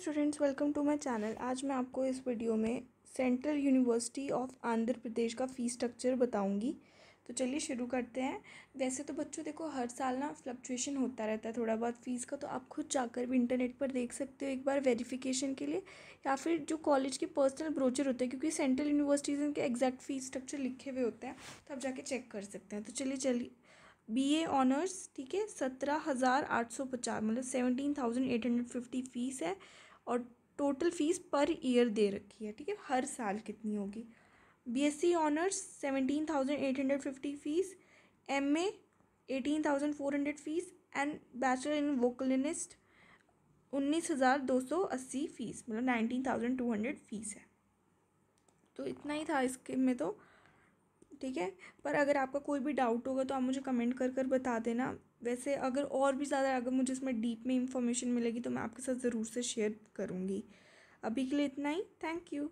students welcome to my channel आज मैं आपको इस वीडियो में central university of Andhra Pradesh का फ़ी स्ट्रक्चर बताऊंगी तो चलिए शुरू करते हैं वैसे तो बच्चों देखो हर साल ना फ्लक्चुएशन होता रहता है थोड़ा बहुत फ़ीस का तो आप खुद जाकर भी इंटरनेट पर देख सकते हो एक बार वेरीफ़िकेशन के लिए या फिर जो कॉलेज के पर्सनल ब्रोचर होते हैं क्योंकि सेंट्रल यूनिवर्सिटीज़ इनके एग्जैक्ट फ़ीस स्ट्रक्चर लिखे हुए होते हैं तो आप जाके चेक कर सकते हैं तो चलिए चलिए बी ए ऑनर्स ठीक है सत्रह हज़ार आठ सौ पचास मतलब seventeen thousand eight hundred fifty fees है और टोटल फ़ीस पर ईयर दे रखी है ठीक है हर साल कितनी होगी BSc honours seventeen thousand eight hundred fifty fees M A eighteen thousand four hundred fees and bachelor in vocalist उन्नीस हज़ार दो सौ अस्सी फ़ीस मतलब nineteen thousand two hundred fees है तो इतना ही था इसके में तो ठीक है पर अगर आपका कोई भी डाउट होगा तो आप मुझे कमेंट कर कर बता देना वैसे अगर और भी ज़्यादा अगर मुझे इसमें डीप में इंफॉर्मेशन मिलेगी तो मैं आपके साथ ज़रूर से शेयर करूँगी अभी के लिए इतना ही थैंक यू